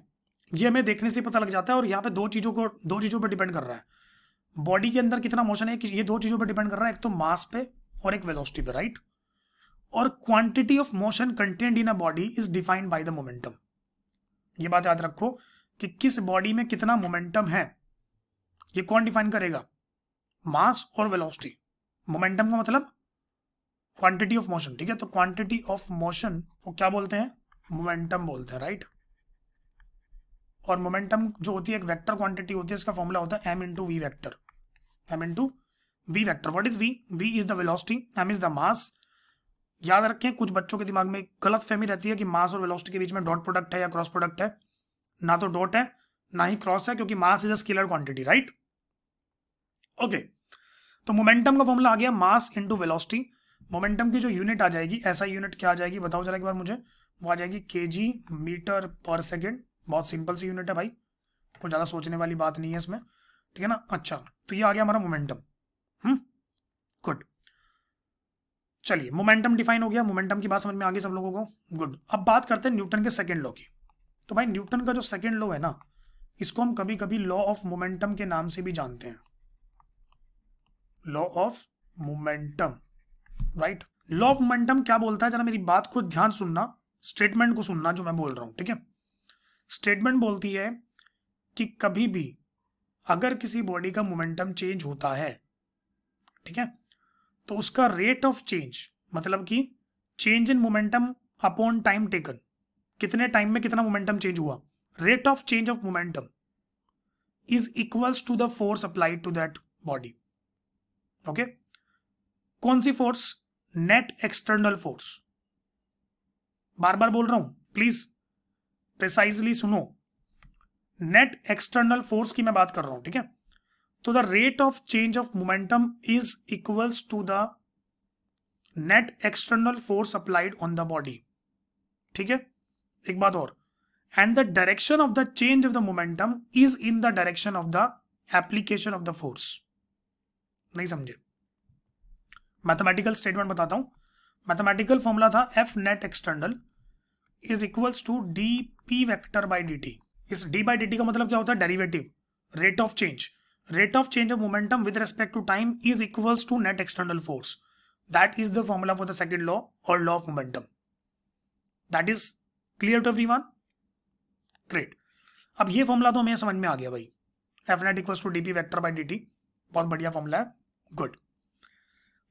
ये हमें देखने से पता लग जाता है और यहाँ पे दो चीज़ों को दो चीज़ों पर डिपेंड कर रहा है बॉडी के अंदर कितना मोशन है कि ये दो चीज़ों पर डिपेंड कर रहा है एक तो मास पे और एक वेलोसिटी पे राइट और quantity of motion content in a body is defined by the momentum ये बात याद रखो कि किस बॉडी में कितना मोमेंटम है ये कौन डिफाइन करेगा मास और वेलोसिटी मोमेंटम का मतलब क्वांटिटी ऑफ मोशन ठीक है तो क्वांटिटी ऑफ मोशन को क्या बोलते हैं मोमेंटम बोलते हैं राइट और मोमेंटम जो होती है एक वेक्टर क्वांटिटी होती है इसका फॉर्मूला होता है M into V vector M into V vector what is V V is the velocity M is the mass याद रखें कुछ बच्चों के दिमाग में गलत फहमी रहती है कि मास और वेलोसिटी के बीच में डॉट प्रोडक्ट है या क्रॉस प्रोडक्ट है ना तो डॉट है ना ही क्रॉस है क्योंकि mass is a scalar quantity right okay okay. तो मोमेंटम का फॉर्मूला आ गया मास इंटू वेलोसिटी मोमेंटम की जो यूनिट आ जाएगी ऐसा यूनिट क्या आ जाएगी बताओ जरा एक बार मुझे वो आ जाएगी K G metre per second बहुत सिंपल सी यूनिट है भाई कोई ज़्यादा सोचने वाली बात नहीं है इसमें ठीक है ना अच्छा तो ये आ गया हमारा मोमेंटम हम्म? गुड चलिए मोमेंटम डिफाइन हो गया मोमेंटम की बात समझ में आ गई सब लोगों को गुड अब बात करते हैं न्यूटन के सेकेंड लॉ की तो भाई न्यूटन का जो सेकेंड लॉ है ना इसको हम कभी कभी लॉ ऑफ मोमेंटम के नाम से भी जानते हैं law of momentum right law of momentum क्या बोलता है जरा मेरी बात को ध्यान सुनना स्टेटमेंट को सुनना जो मैं बोल रहा हूं ठीक है स्टेटमेंट बोलती है कि कभी भी अगर किसी बॉडी का मोमेंटम चेंज होता है ठीक है तो उसका रेट ऑफ चेंज मतलब कि change in momentum upon time taken कितने टाइम में कितना मोमेंटम चेंज हुआ rate of change of momentum is equals to the force applied to that body okay कौन सी फोर्स नेट एक्सटर्नल फोर्स बार बार बोल रहा हूं प्लीज प्रिसाइजली सुनो नेट एक्सटर्नल फोर्स की मैं बात कर रहा हूं ठीक है तो the rate of change of momentum is equals to the net external force applied on the body ठीक है एक बात और and the direction of the change of the momentum is in the direction of the application of the force లై సంజే మ్యాథమెటికల్ స్టేట్మెంట్ బతాతా హు మ్యాథమెటికల్ ఫార్ములా థా F net external is equals to D P vector by D T is D by D T కా మత్లబ్ క్యా హోతా derivative rate of change rate of change of momentum with respect to time is equals to net external force that is the formula for the second law or law of momentum that is clear to everyone great అబ్ యే ఫార్ములా తో మే సమజ్ మే ఆ గయా భై F net equals to D P vector by D T బహత్ బడియా ఫార్ములా गुड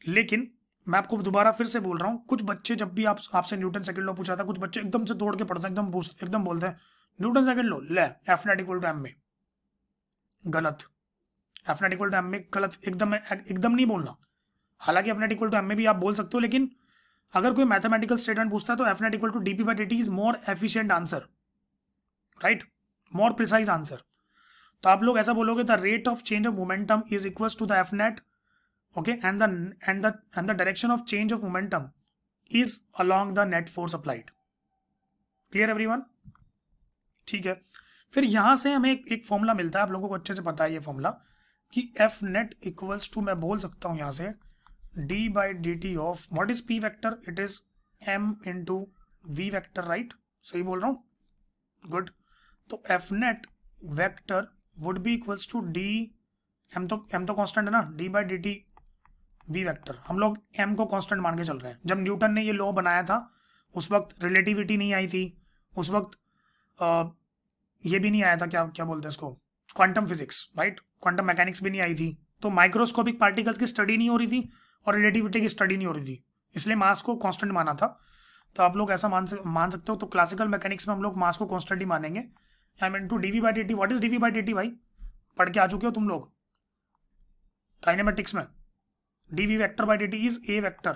लेकिन मैं आपको दोबारा फिर से बोल रहा हूँ कुछ बच्चे जब भी आप आपसे न्यूटन सेकंड लॉ पूछा था कुछ बच्चे एकदम से तोड़ के पढ़ते हैं एकदम एकदम बोलते हैं न्यूटन सेकंड लॉ ले F net equal to M में गलत F net equal to M में गलत एकदम एकदम नहीं बोलना हालांकि F net equal to M में भी आप बोल सकते हो लेकिन अगर कोई मैथमेटिकल स्टेटमेंट पूछता है तो F net equal to D P by D T is more efficient answer right more precise answer तो आप लोग ऐसा बोलोगे the rate of change of momentum is equal to the F net okay and the and the and the direction of change of momentum is along the net force applied clear everyone ठीक है फिर यहां से हमें एक, एक फॉर्मूला मिलता है आप लोगों को अच्छे से पता है ये फॉर्मूला कि एफ नेट इक्वल्स टू मैं बोल सकता हूं यहां से D by D T of what is P vector it is M into V vector right सही बोल रहा हूँ गुड तो F net vector would be equals to D M तो एम तो कांस्टेंट है ना D by D T V vector हम लोग एम को कांस्टेंट मान के चल रहे हैं जब न्यूटन ने ये लॉ बनाया था उस वक्त रिलेटिविटी नहीं आई थी उस वक्त आ, ये भी नहीं आया था क्या क्या बोलते हैं इसको quantum physics right quantum mechanics भी नहीं आई थी तो माइक्रोस्कोपिक पार्टिकल्स की स्टडी नहीं हो रही थी और रिलेटिविटी की स्टडी नहीं हो रही थी इसलिए मास को कॉन्स्टेंट माना था तो आप लोग ऐसा मान सक, मान सकते हो तो क्लासिकल मैकेनिक्स में हम लोग मास को कॉन्स्टेंट ही मानेंगे I mean to D V by D T what is D V by D T भाई पढ़ के आ चुके हो तुम लोग काइनेमेटिक्स में D V vector by D T is a vector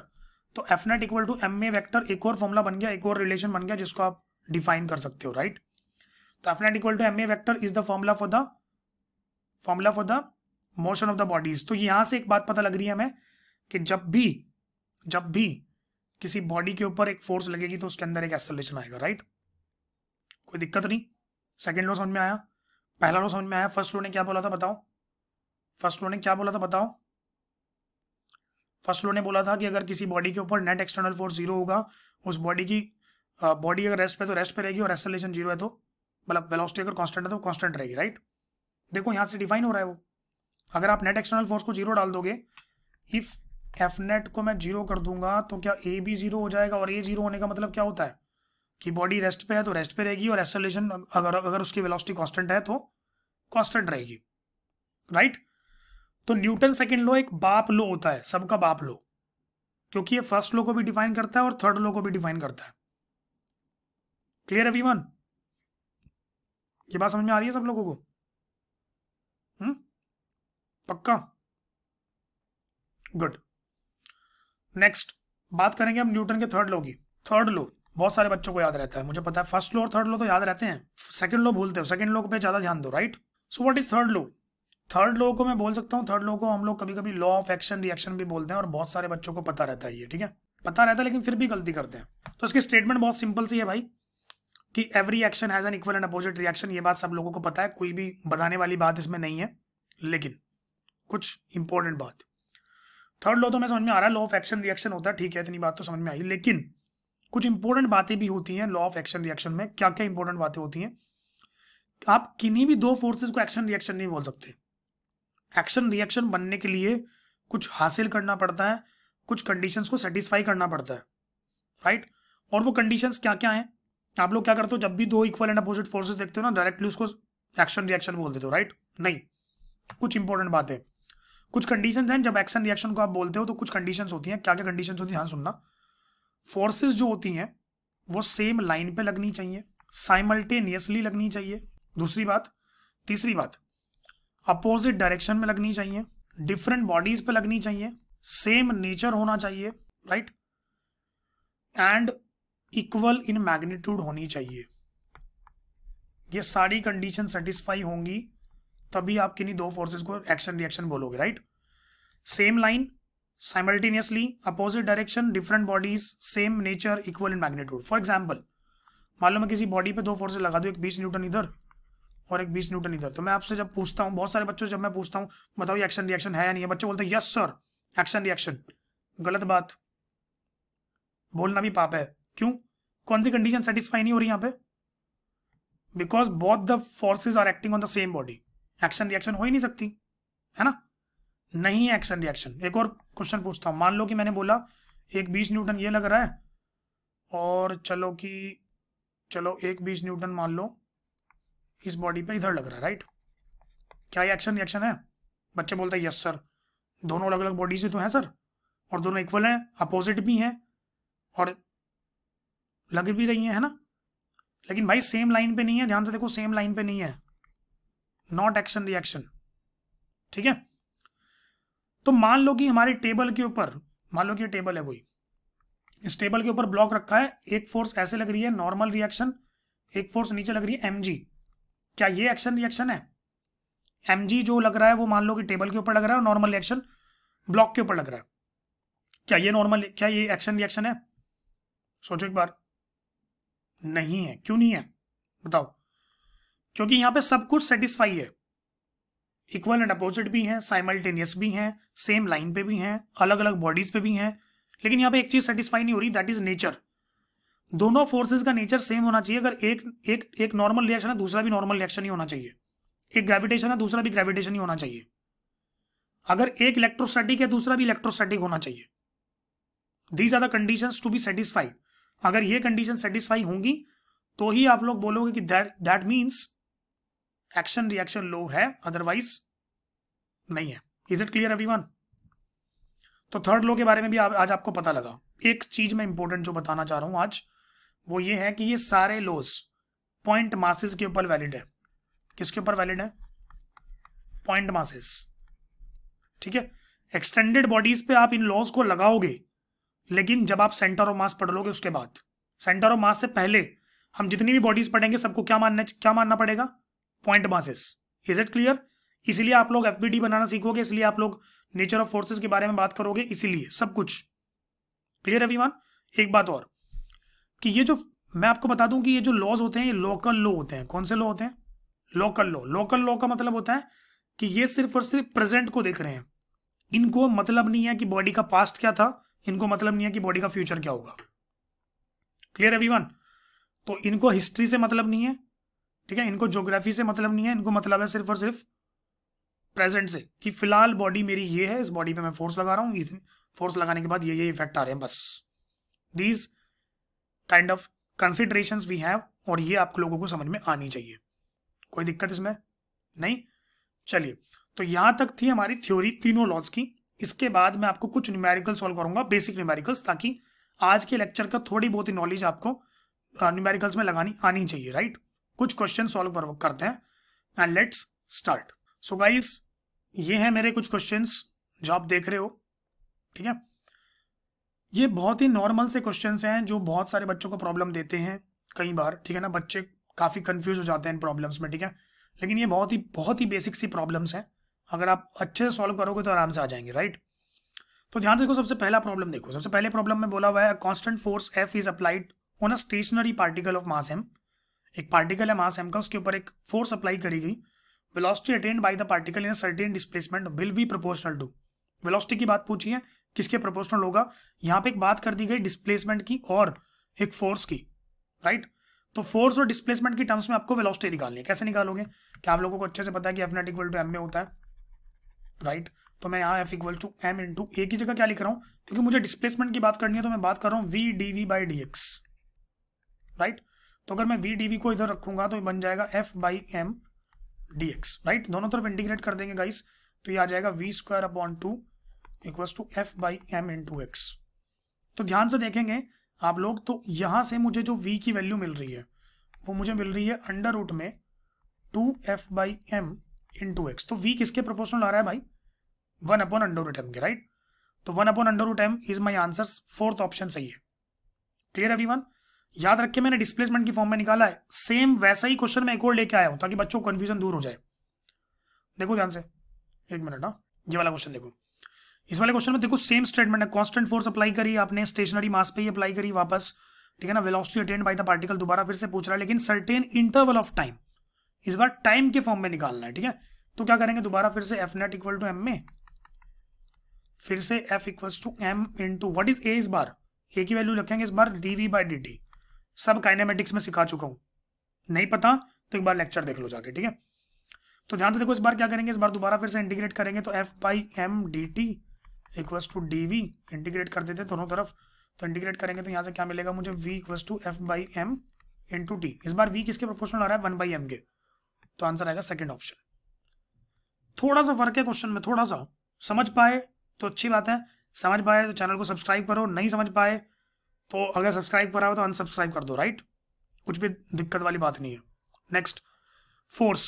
तो F net equal to M A vector एक और फॉर्मुला बन गया एक और रिलेशन बन गया जिसको आप डिफाइन कर सकते हो राइट तो F net equal to M A vector is the formula for the formula for the motion of the bodies तो यहां से एक बात पता लग रही है हमें कि जब भी जब भी किसी बॉडी के ऊपर एक फोर्स लगेगी तो उसके अंदर एक एस्टोलेशन आएगा राइट कोई दिक्कत नहीं सेकेंड लो समझ में आया पहला लो समझ में आया फर्स्ट लो ने क्या बोला था बताओ फर्स्ट लो ने क्या बोला था बताओ फर्स्ट लो ने बोला था कि अगर किसी बॉडी के ऊपर नेट एक्सटर्नल फोर्स जीरो होगा उस बॉडी की बॉडी अगर रेस्ट पे तो रेस्ट पे रहेगी और एक्सेलेशन जीरो है तो मतलब वेलोसिटी अगर कांस्टेंट है तो कांस्टेंट रहेगी राइट देखो यहाँ से डिफाइन हो रहा है वो अगर आप नेट एक्सटर्नल फोर्स को जीरो डाल दोगे इफ़ एफ नेट को मैं जीरो कर दूंगा तो क्या ए भी जीरो हो जाएगा और ए जीरो होने का मतलब क्या होता है कि बॉडी रेस्ट पे है तो रेस्ट पे रहेगी और एक्सेलेशन अगर अगर उसकी वेलोसिटी कांस्टेंट है तो कांस्टेंट रहेगी राइट right? तो न्यूटन सेकेंड लो एक बाप लो होता है सबका बाप लो क्योंकि ये फर्स्ट लो को भी डिफाइन करता है और थर्ड लो को भी डिफाइन करता है क्लियर है वन ये बात समझ में आ रही है सब लोगों को हम्म पक्का गुड नेक्स्ट बात करेंगे हम न्यूटन के थर्ड लो की थर्ड लो बहुत सारे बच्चों को याद रहता है मुझे पता है फर्स्ट लो और थर्ड लो तो याद रहते हैं सेकंड लो भूलते हो सेकंड लो पे ज्यादा ध्यान दो right so what is third law third law को मैं बोल सकता हूँ थर्ड लो को हम लोग कभी कभी लॉ ऑफ एक्शन रिएक्शन भी बोलते हैं और बहुत सारे बच्चों को पता रहता है ये ठीक है पता रहता है लेकिन फिर भी गलती करते हैं तो इसकी स्टेटमेंट बहुत सिंपल सी है भाई कि every action has an equal and opposite reaction ये बात सब लोगों को पता है कोई भी बताने वाली बात इसमें नहीं है लेकिन कुछ इंपॉर्टेंट बात थर्ड लॉ तो मैं समझ में आ रहा है लॉ ऑफ एक्शन रिएक्शन होता है ठीक है इतनी बात तो समझ में आई लेकिन कुछ इंपॉर्टेंट बातें भी होती हैं लॉ ऑफ एक्शन रिएक्शन में क्या क्या इंपॉर्टेंट बातें होती हैं आप किन्हीं भी दो फोर्सेस को एक्शन रिएक्शन नहीं बोल सकते एक्शन रिएक्शन बनने के लिए कुछ हासिल करना पड़ता है कुछ कंडीशंस को सेटिस्फाई करना पड़ता है राइट right? और वो कंडीशंस क्या क्या हैं आप लोग क्या करते हो जब भी दो इक्वल एंड अपोजिट फोर्सेस देखते हो ना डायरेक्टली उसको एक्शन रिएक्शन बोल देते हो राइट नहीं कुछ इंपॉर्टेंट बात है कुछ कंडीशन हैं जब एक्शन रिएक्शन को आप बोलते हो तो कुछ कंडीशन होती हैं क्या क्या कंडीशन होती हैं ध्यान हाँ, सुनना फोर्सेज जो होती हैं वो सेम लाइन पे लगनी चाहिए साइमल्टेनियसली लगनी चाहिए दूसरी बात तीसरी बात अपोजिट डायरेक्शन में लगनी चाहिए डिफरेंट बॉडीज पे लगनी चाहिए सेम नेचर होना चाहिए right and equal in magnitude होनी चाहिए ये सारी कंडीशन सेटिस्फाई होंगी तभी आप किन्हीं दो फोर्सेस को एक्शन रिएक्शन बोलोगे right same line simultaneously opposite direction different bodies same nature equal in magnitude for example मान लो मैं किसी बॉडी पे दो फोर्सेस लगा दू एक बीस न्यूटन इधर और एक बीस न्यूटन इधर तो मैं आपसे जब पूछता हूँ बहुत सारे बच्चों से जब मैं पूछता हूँ बताओ ये एक्शन रिएक्शन है या नहीं है बच्चे बोलते यस सर एक्शन रिएक्शन गलत बात बोलना भी पाप है क्यों कौन सी कंडीशन सेटिस्फाई नहीं हो रही यहाँ पे because both the forces are acting on the same body action reaction हो ही नहीं सकती है ना नहीं है एक्शन रिएक्शन एक और क्वेश्चन पूछता हूँ मान लो कि मैंने बोला एक बीस न्यूटन ये लग रहा है और चलो कि चलो एक बीस न्यूटन मान लो इस बॉडी पे इधर लग रहा है राइट क्या ये एक्शन रिएक्शन है बच्चे बोलते हैं यस सर दोनों अलग अलग बॉडीज तो हैं सर और दोनों इक्वल हैं अपोजिट भी हैं और लग भी रही हैं है ना लेकिन भाई सेम लाइन पे नहीं है ध्यान से देखो सेम लाइन पे नहीं है नॉट एक्शन रिएक्शन ठीक है तो मान लो कि हमारे टेबल के ऊपर मान लो कि टेबल है कोई इस टेबल के ऊपर ब्लॉक रखा है एक फोर्स ऐसे लग रही है नॉर्मल रिएक्शन एक फोर्स नीचे लग रही है एम जी क्या ये एक्शन रिएक्शन है एम जो लग रहा है वो मान लो कि टेबल के ऊपर लग रहा है नॉर्मल रिएक्शन ब्लॉक के ऊपर लग रहा है क्या ये नॉर्मल क्या ये एक्शन रिएक्शन है सोचो एक बार नहीं है क्यों नहीं है बताओ क्योंकि यहां पे सब कुछ सेटिस्फाई है इक्वल एंड अपोजिट भी है साइमल्टेनियस भी है सेम लाइन पे भी है अलग अलग बॉडीज पे भी है लेकिन यहां पे एक चीज सेटिस्फाई नहीं हो रही दैट इज नेचर दोनों फोर्सेस का नेचर सेम होना चाहिए अगर एक एक एक नॉर्मल रिएक्शन है दूसरा भी नॉर्मल रिएक्शन ही होना चाहिए एक ग्रेविटेशन है दूसरा भी ग्रेविटेशन ही होना चाहिए अगर एक इलेक्ट्रोस्टैटिक है दूसरा भी इलेक्ट्रोस्टैटिक होना चाहिए these are the condition to be satisfied अगर ये कंडीशन सेटिस्फाई होंगी तो ही आप लोग बोलोगे कि that means action reaction law है अदरवाइज नहीं है इज इट क्लियर एवरी तो थर्ड लो के बारे में भी आज आपको पता लगा एक चीज मैं इंपॉर्टेंट जो बताना चाह रहा हूं आज वो ये है कि ये सारे लॉज पॉइंट मासिस के ऊपर वैलिड है किसके ऊपर वैलिड है पॉइंट मासिस ठीक है एक्सटेंडेड बॉडीज पे आप इन लॉस को लगाओगे लेकिन जब आप सेंटर ऑफ मास पढ़ लोगे उसके बाद सेंटर ऑफ मास से पहले हम जितनी भी बॉडीज पढ़ेंगे सबको क्या मानना क्या मानना पड़ेगा point masses is it clear इसीलिए आप लोग एफबीडी बनाना सीखोगे इसलिए आप लोग नेचर ऑफ फोर्सेस के बारे में बात करोगे इसीलिए सब कुछ क्लियर अभिमान एक बात और कि ये जो मैं आपको बता दूं कि ये जो लॉज होते हैं ये लोकल लॉ लो होते हैं कौन से लॉ होते हैं लोकल लॉ लोकल लॉ का मतलब होता है कि ये सिर्फ और सिर्फ प्रेजेंट को देख रहे हैं इनको मतलब नहीं है कि बॉडी का पास्ट क्या था इनको मतलब नहीं है कि बॉडी का फ्यूचर क्या होगा क्लियर एवरीवन तो इनको हिस्ट्री से मतलब नहीं है ठीक है इनको ज्योग्राफी से मतलब नहीं है इनको मतलब है सिर्फ और सिर्फ प्रेजेंट से कि फिलहाल बॉडी मेरी ये है इस बॉडी पे मैं फोर्स लगा रहा हूँ फोर्स लगाने के बाद ये ये इफेक्ट आ रहे हैं बस these kind of consideration we have और ये आप लोगों को समझ में आनी चाहिए कोई दिक्कत इसमें नहीं चलिए तो यहां तक थी हमारी थ्योरी तीनों लॉज की इसके बाद मैं आपको कुछ न्यूमेरिकल सॉल्व करूंगा बेसिक न्यूमेरिकल्स ताकि आज के लेक्चर का थोड़ी बहुत ही नॉलेज आपको न्यूमेरिकल्स में लगानी आनी चाहिए राइट कुछ क्वेश्चन सॉल्व करते हैं and let's start so guys ये है मेरे कुछ क्वेश्चन जो आप देख रहे हो ठीक है ये बहुत ही नॉर्मल से क्वेश्चन हैं जो बहुत सारे बच्चों को प्रॉब्लम देते हैं कई बार ठीक है ना बच्चे काफ़ी कंफ्यूज हो जाते हैं इन प्रॉब्लम्स में ठीक है लेकिन ये बहुत ही बहुत ही बेसिक सी प्रॉब्लम्स हैं अगर आप अच्छे से सॉल्व करोगे तो आराम से आ जाएंगे राइट तो ध्यान से देखो सबसे पहला प्रॉब्लम देखो सबसे पहले प्रॉब्लम में बोला हुआ है constant force F is applied on a stationary particle of mass M एक पार्टिकल है मास एम का उसके ऊपर एक फोर्स अप्लाई करी गई velocity attend by the particle in certain displacement will be proportional to velocity की बात पूछी है किसके प्रोपोर्शनल होगा यहाँ पे एक बात कर दी गई डिस्प्लेसमेंट की और एक फोर्स की राइट तो फोर्स और डिस्प्लेसमेंट की टर्म्स में आपको वेलोसिटी निकालनी है कैसे निकालोगे क्या आप लोगों को अच्छे से पता है कि F net equal to M में होता है राइट right? तो मैं यहाँ F equal to M into A की जगह क्या लिख रहा हूँ क्योंकि मुझे डिस्प्लेसमेंट की बात करनी है तो मैं बात कर रहा हूँ V D V by D X right तो अगर मैं वी डी वी को इधर रखूंगा तो बन जाएगा F by M D X right दोनों तरफ इंटीग्रेट कर देंगे गाइस तो ये आ जाएगा V square upon two equals to F by M two X तो ध्यान से देखेंगे आप लोग तो यहां से मुझे जो v की वैल्यू मिल रही है वो मुझे मिल रही है अंडर रूट में two F by M into X तो v किसके प्रोपोर्शनल आ रहा है भाई one upon under root M के राइट तो one upon under root M is my answer fourth option सही है क्लियर एवरी वन याद रखिए मैंने डिस्प्लेसमेंट की फॉर्म में निकाला है सेम वैसा ही क्वेश्चन मैं एक और लेके आया हूं ताकि बच्चों को कंफ्यूजन दूर हो जाए देखो ध्यान से एक मिनट ना हाँ। ये वाला क्वेश्चन देखो इस वाले क्वेश्चन में देखो सेम स्टेटमेंट है कांस्टेंट फोर्स अप्लाई करी आपने स्टेशनरी मास पे ही अप्लाई करी वापस ठीक है ना velocity attend by the particle दोबारा फिर से पूछ रहा है लेकिन सर्टेन इंटरवल ऑफ टाइम इस बार टाइम के फॉर्म में निकालना है ठीक है तो क्या करेंगे दोबारा फिर से F net equal to M में फिर से F equal to M into what is A इस बार ए की वैल्यू रखेंगे इस बार D V by D T सब काइनेमेटिक्स में सिखा चुका हूं नहीं पता तो एक बार लेक्चर देख लो जाके ठीक है तो ध्यान से देखो इस बार क्या करेंगे इस बार दोबारा फिर से इंटीग्रेट करेंगे तो F by M D T equals to D V integrate कर देते दोनों तरफ तो इंटीग्रेट करेंगे तो यहाँ से क्या मिलेगा मुझे V equals to F by M into T इस बार वी किसके प्रोपोर्शनल आ रहा है वन बाई एम के तो आंसर आएगा सेकेंड ऑप्शन थोड़ा सा फर्क है क्वेश्चन में थोड़ा सा समझ पाए तो अच्छी बात है समझ पाए तो चैनल को सब्सक्राइब करो नहीं समझ पाए तो अगर सब्सक्राइब करा हो तो अनसब्सक्राइब कर दो राइट कुछ भी दिक्कत वाली बात नहीं है नेक्स्ट फोर्स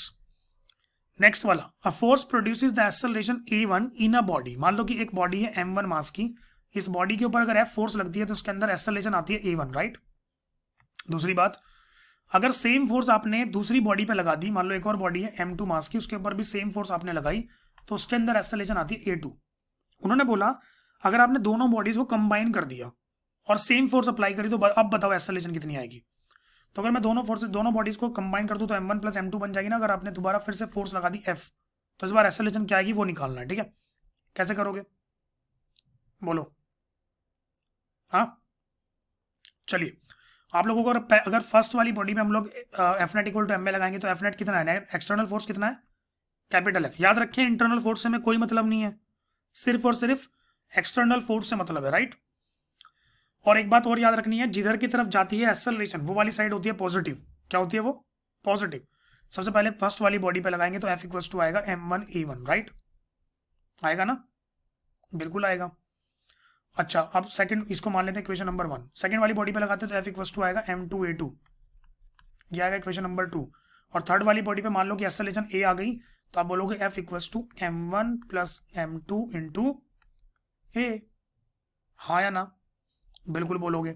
नेक्स्ट वाला a force produce the acceleration A one in a body मान लो कि एक बॉडी है एम वन मास की इस बॉडी के ऊपर अगर एफ फोर्स लगती है तो उसके अंदर एक्सलेशन आती है ए वन राइट दूसरी बात अगर सेम फोर्स आपने दूसरी बॉडी पे लगा दी मान लो एक और बॉडी है एम टू मास की उसके ऊपर भी सेम फोर्स आपने लगाई तो उसके अंदर एक्सलेशन आती है ए टू उन्होंने बोला अगर आपने दोनों बॉडीज को कंबाइन कर दिया और सेम फोर्स अप्लाई करी तो अब बताओ एक्सलेशन कितनी आएगी तो अगर मैं दोनों फोर्सेज दोनों बॉडीज को कंबाइन कर दूं तो M one plus M two बन जाएगी ना अगर आपने दोबारा फिर से फोर्स लगा दी एफ तो इस बार एसोलेशन क्या आएगी वो निकालना है ठीक है कैसे करोगे बोलो हाँ चलिए आप लोगों को अगर अगर फर्स्ट वाली बॉडी में हम लोग F net equal to M A लगाएंगे तो एफ नेट कितना है एक्सटर्नल फोर्स कितना है कैपिटल एफ याद रखें इंटरनल फोर्स से में कोई मतलब नहीं है सिर्फ और सिर्फ एक्सटर्नल फोर्स से मतलब है राइट और एक बात और याद रखनी है जिधर की तरफ जाती है एक्सेलरेशन वो वाली साइड होती है पॉजिटिव क्या होती है वो पॉजिटिव सबसे पहले फर्स्ट वाली बॉडी पे लगाएंगे तो एफ इक्वल्स टू आएगा M one A one right आएगा ना बिल्कुल आएगा अच्छा अब सेकंड इसको मान लेते हैं इक्वेशन नंबर वन सेकंड वाली बॉडी पे लगाते हैं तो एफ इक्वल्स टू आएगा एम टू ए टू यह आएगा इक्वेशन नंबर टू और थर्ड वाली बॉडी पे मान लो कि एक्सेलरेशन ए आ गई तो आप बोलोगे F equals to M one plus M two into A हाँ या ना बिल्कुल बोलोगे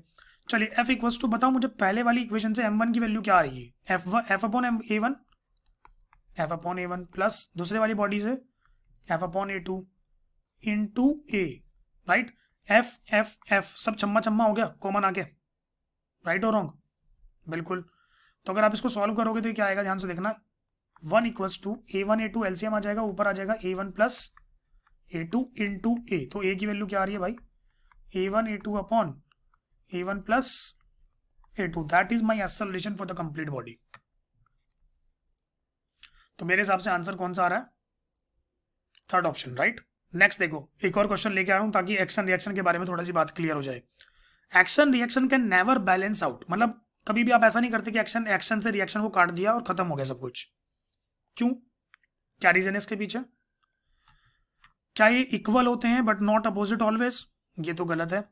चलिए एफ इक्वल्स टू बताओ मुझे पहले वाली इक्वेशन से एम वन की वैल्यू क्या आ रही है F one F upon m a one F upon a one plus दूसरे वाली बॉडी से F upon a two in two a right F F F सब चम्मा चम्मा हो गया कॉमन आके राइट और रॉन्ग बिल्कुल तो अगर आप इसको सॉल्व करोगे तो क्या आएगा ध्यान से देखना one equals to a one a two LCM आ जाएगा ऊपर आ जाएगा a one plus a two in two a तो ए की वैल्यू क्या आ रही है भाई a1 a2 upon a1 plus a2 that is my acceleration for the complete body तो मेरे हिसाब से आंसर कौन सा आ रहा है थर्ड ऑप्शन राइट नेक्स्ट देखो एक और क्वेश्चन लेके आया हूं ताकि एक्शन रिएक्शन के बारे में थोड़ा सी बात क्लियर हो जाए action reaction can never balance out मतलब कभी भी आप ऐसा नहीं करते कि एक्शन एक्शन से रिएक्शन को काट दिया और खत्म हो गया सब कुछ क्यों क्या रीजन है इसके पीछे क्या ये इक्वल होते हैं बट नॉट अपोजिट ऑलवेज ये तो गलत है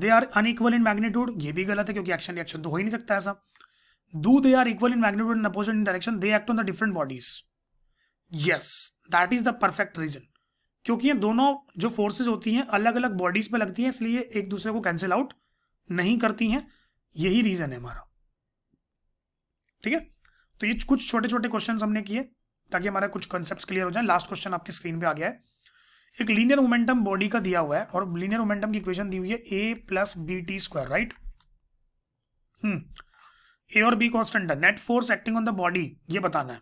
they are unequal in magnitude ये भी गलत है क्योंकि एक्शन रिएक्शन तो हो ही नहीं सकता ऐसा do they are equal in magnitude and opposite in direction they act on the different bodies yes that is the perfect reason क्योंकि ये दोनों जो फोर्सेज होती हैं अलग अलग बॉडीज पे लगती हैं इसलिए एक दूसरे को कैंसिल आउट नहीं करती हैं यही रीजन है हमारा ठीक है तो ये कुछ छोटे छोटे क्वेश्चन हमने किए ताकि हमारा कुछ कॉन्सेप्ट क्लियर हो जाए लास्ट क्वेश्चन आपकी स्क्रीन पे आ गया है एक लीनियर मोमेंटम बॉडी का दिया हुआ है और लीनियर मोमेंटम की इक्वेशन दी हुई है a plus b t square right hmm a और बी कॉन्स्टेंट है net force acting on the body ये बताना है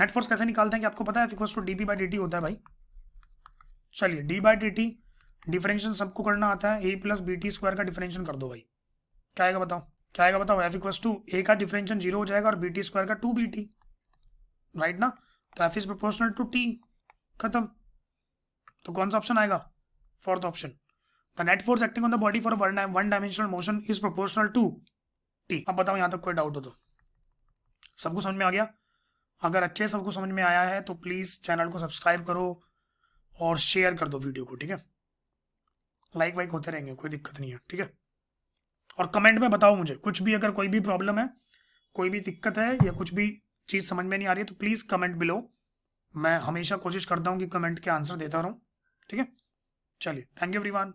नेट फोर्स कैसे निकालते हैं कि आपको पता है equals to d by D t होता है भाई चलिए d by D t differential सबको करना आता है a plus b t square का डिफरेंशियल कर दो भाई क्या आएगा बताओ क्या आएगा बताओ एफ इक्वस टू ए का डिफरेंशियल जीरो हो जाएगा और बी टी स्क्वायर का टू बी टी राइट ना तो F is proportional to t खत्म तो कौन सा ऑप्शन आएगा fourth option the net force acting on the body for one dimensional motion is proportional to t अब बताओ यहां तक कोई डाउट हो तो सबको समझ में आ गया अगर अच्छे सबको समझ में आया है तो प्लीज़ चैनल को सब्सक्राइब करो और शेयर कर दो वीडियो को ठीक है लाइक वाइक होते रहेंगे कोई दिक्कत नहीं है ठीक है और कमेंट में बताओ मुझे कुछ भी अगर कोई भी प्रॉब्लम है कोई भी दिक्कत है या कुछ भी चीज़ समझ में नहीं आ रही है तो प्लीज़ कमेंट बिलो मैं हमेशा कोशिश करता हूँ कि कमेंट के आंसर देता रहूँ ठीक है चलिए थैंक यू एवरीवन